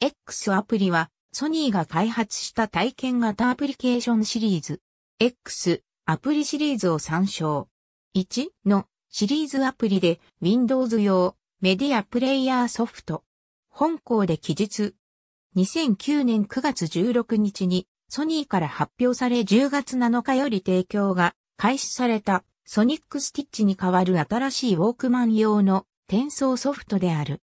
X アプリは、ソニーが開発した体験型アプリケーションシリーズ、X アプリシリーズを参照。1のシリーズアプリで Windows 用メディアプレイヤーソフト。本校で記述。2009年9月16日にソニーから発表され10月7日より提供が開始されたソニックスティッチに代わる新しいウォークマン用の転送ソフトである。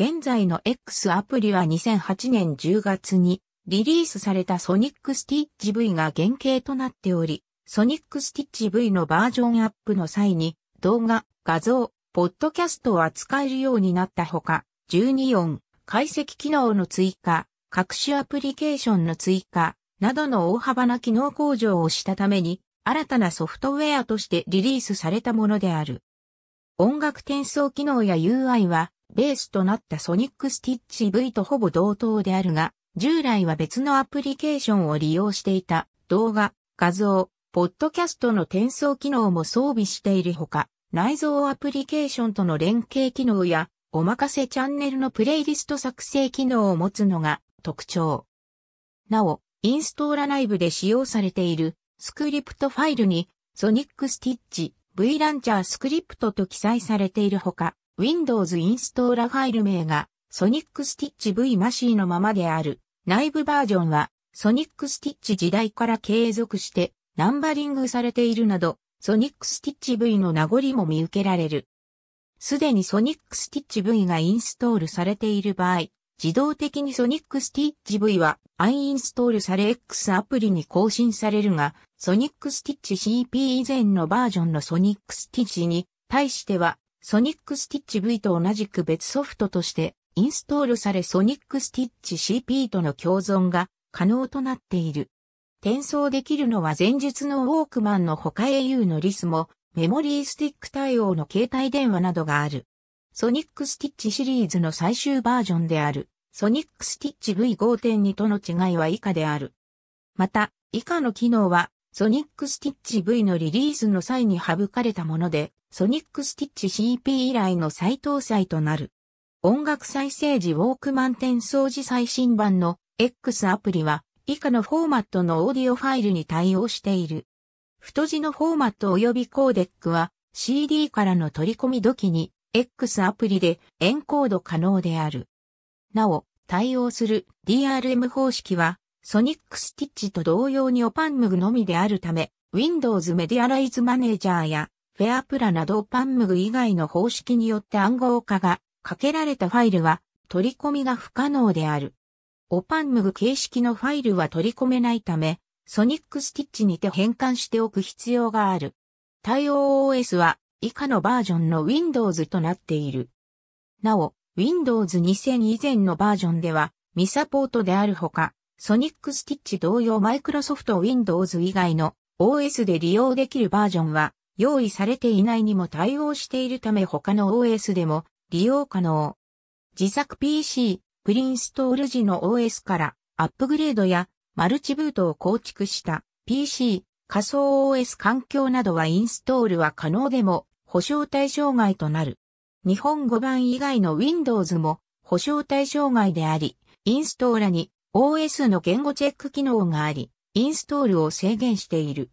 現在の X アプリは2008年10月にリリースされたソニックスティッチ V が原型となっており、ソニックスティッチ V のバージョンアップの際に動画、画像、ポッドキャストを扱えるようになったほか、12音、解析機能の追加、各種アプリケーションの追加、などの大幅な機能向上をしたために、新たなソフトウェアとしてリリースされたものである。音楽転送機能や UI は、ベースとなったソニックスティッチ V とほぼ同等であるが、従来は別のアプリケーションを利用していた動画、画像、ポッドキャストの転送機能も装備しているほか、内蔵アプリケーションとの連携機能や、おまかせチャンネルのプレイリスト作成機能を持つのが特徴。なお、インストーラ内部で使用されているスクリプトファイルにソニックスティッチ V ランチャースクリプトと記載されているほか、Windows インストーラファイル名がソニックスティッチ V マシーのままである。内部バージョンはソニックスティッチ時代から継続してナンバリングされているなど、ソニックスティッチ V の名残も見受けられる。すでにソニックスティッチ V がインストールされている場合、自動的にソニックスティッチ V はアインストールされ X アプリに更新されるが、ソニックスティッチ CP 以前のバージョンのソニックスティッチに対しては、ソニックスティッチ V と同じく別ソフトとしてインストールされソニックスティッチ CP との共存が可能となっている。転送できるのは前述のウォークマンの他 au のリスもメモリースティック対応の携帯電話などがある。ソニックスティッチシリーズの最終バージョンであるソニックスティッチ V5.2 との違いは以下である。また、以下の機能はソニックスティッチ V のリリースの際に省かれたもので、ソニックスティッチ CP 以来の再搭載となる。音楽再生時ウォークマン転送時最新版の X アプリは以下のフォーマットのオーディオファイルに対応している。太字のフォーマット及びコーデックは CD からの取り込み時に X アプリでエンコード可能である。なお、対応する DRM 方式はソニックスティッチと同様にオパンムグのみであるため、Windows メディアライズマネージャーやフェアプラなどオパンムグ以外の方式によって暗号化がかけられたファイルは取り込みが不可能である。オパンムグ形式のファイルは取り込めないため、ソニックスティッチにて変換しておく必要がある。対応 OS は以下のバージョンの Windows となっている。なお、Windows 2000以前のバージョンでは未サポートであるほか、ソニックスティッチ同様マイクロソフト Windows 以外の OS で利用できるバージョンは用意されていないにも対応しているため他の OS でも利用可能。自作 PC、プリンストール時の OS からアップグレードやマルチブートを構築した PC、仮想 OS 環境などはインストールは可能でも保証対象外となる。日本語版以外の Windows も保証対象外であり、インストーラに OS の言語チェック機能があり、インストールを制限している。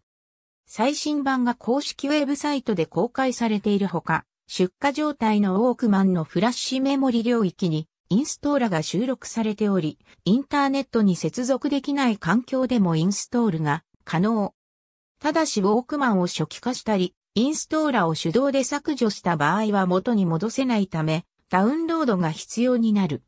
最新版が公式ウェブサイトで公開されているほか、出荷状態のウォークマンのフラッシュメモリ領域にインストーラが収録されており、インターネットに接続できない環境でもインストールが可能。ただしウォークマンを初期化したり、インストーラを手動で削除した場合は元に戻せないため、ダウンロードが必要になる。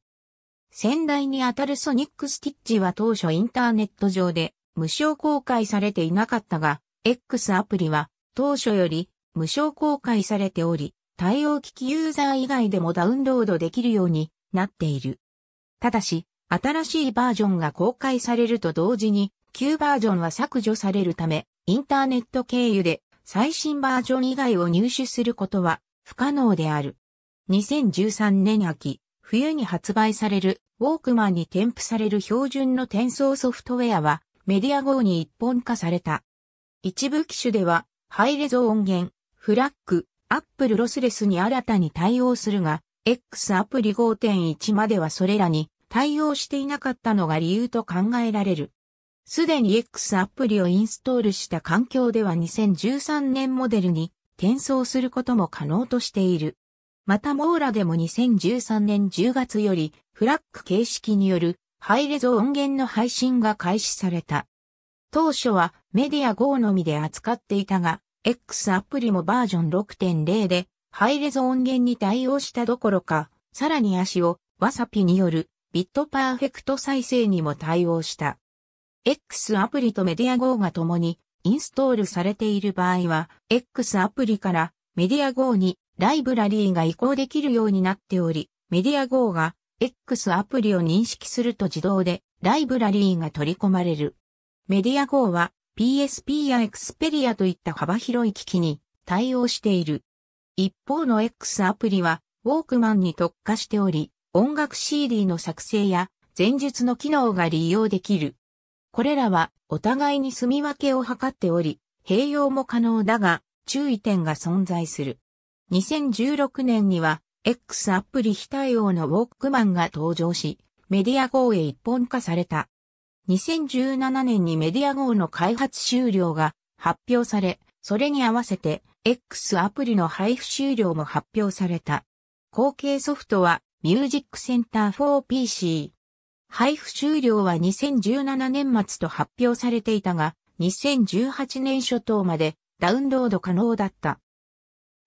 先代にあたるソニックスティッチは当初インターネット上で無償公開されていなかったが、X アプリは当初より無償公開されており、対応機器ユーザー以外でもダウンロードできるようになっている。ただし、新しいバージョンが公開されると同時に、旧バージョンは削除されるため、インターネット経由で最新バージョン以外を入手することは不可能である。2013年秋、冬に発売されるウォークマンに添付される標準の転送ソフトウェアはメディア号に一本化された。一部機種ではハイレゾ音源、フラッグ、アップルロスレスに新たに対応するが、X アプリ5.1まではそれらに対応していなかったのが理由と考えられる。すでに X アプリをインストールした環境では2013年モデルに転送することも可能としている。またモーラでも2013年10月よりフラック形式によるハイレゾ音源の配信が開始された。当初はメディア GO のみで扱っていたが、X アプリもバージョン6.0でハイレゾ音源に対応したどころか、さらに足をワサピによるビットパーフェクト再生にも対応した。X アプリとメディア GO が共にインストールされている場合は、X アプリからメディア GO にライブラリーが移行できるようになっており、メディア GO が X アプリを認識すると自動でライブラリーが取り込まれる。メディア GO は PSP や Xperia といった幅広い機器に対応している。一方の X アプリはウォークマンに特化しており、音楽 CD の作成や前述の機能が利用できる。これらはお互いに住み分けを図っており、併用も可能だが注意点が存在する。2016年には、X アプリ非対応のウォークマンが登場し、メディア号へ一本化された。2017年にメディア号の開発終了が発表され、それに合わせて X アプリの配布終了も発表された。後継ソフトはミュージックセンター 4PC。配布終了は2017年末と発表されていたが、2018年初頭までダウンロード可能だった。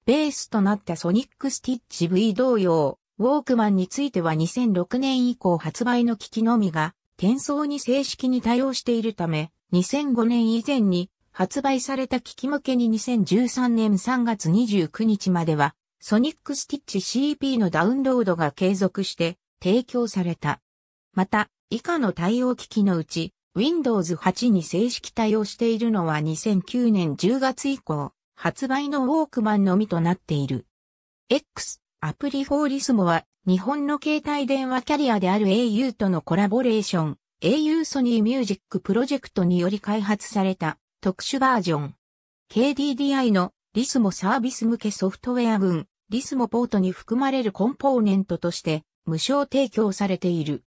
ベースとなったソニックスティッチ V 同様、ウォークマンについては2006年以降発売の機器のみが、転送に正式に対応しているため、2005年以前に発売された機器向けに2013年3月29日までは、ソニックスティッチ CP のダウンロードが継続して提供された。また、以下の対応機器のうち、Windows 8に正式対応しているのは2009年10月以降、発売のウォークマンのみとなっている。X、アプリフォーリスモは、日本の携帯電話キャリアである au とのコラボレーション、au ソニーミュージックプロジェクトにより開発された特殊バージョン。KDDI のリスモサービス向けソフトウェア群、リスモポートに含まれるコンポーネントとして無償提供されている。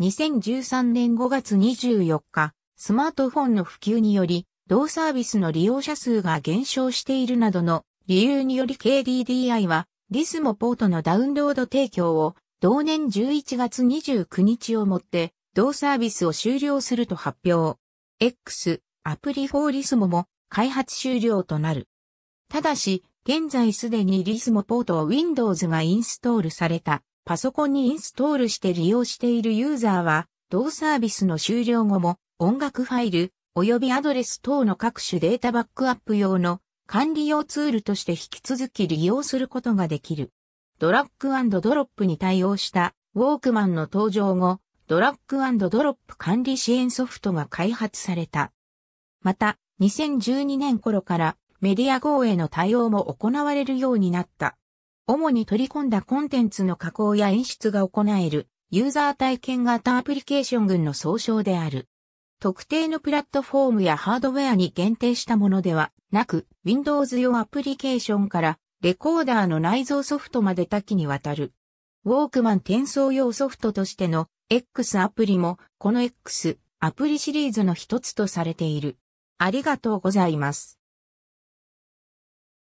2013年5月24日、スマートフォンの普及により、同サービスの利用者数が減少しているなどの理由により KDDI は、リスモポートのダウンロード提供を、同年11月29日をもって、同サービスを終了すると発表。X、アプリ4リスモも開発終了となる。ただし、現在すでにリスモポートを Windows がインストールされたパソコンにインストールして利用しているユーザーは、同サービスの終了後も音楽ファイル、及びアドレス等の各種データバックアップ用の管理用ツールとして引き続き利用することができる。ドラッグドロップに対応したウォークマンの登場後、ドラッグドロップ管理支援ソフトが開発された。また、2012年頃からメディア号への対応も行われるようになった。主に取り込んだコンテンツの加工や演出が行えるユーザー体験型アプリケーション群の総称である。特定のプラットフォームやハードウェアに限定したものではなく、Windows 用アプリケーションからレコーダーの内蔵ソフトまで多岐にわたる。ウォークマン転送用ソフトとしての X アプリもこの X アプリシリーズの一つとされている。ありがとうございます。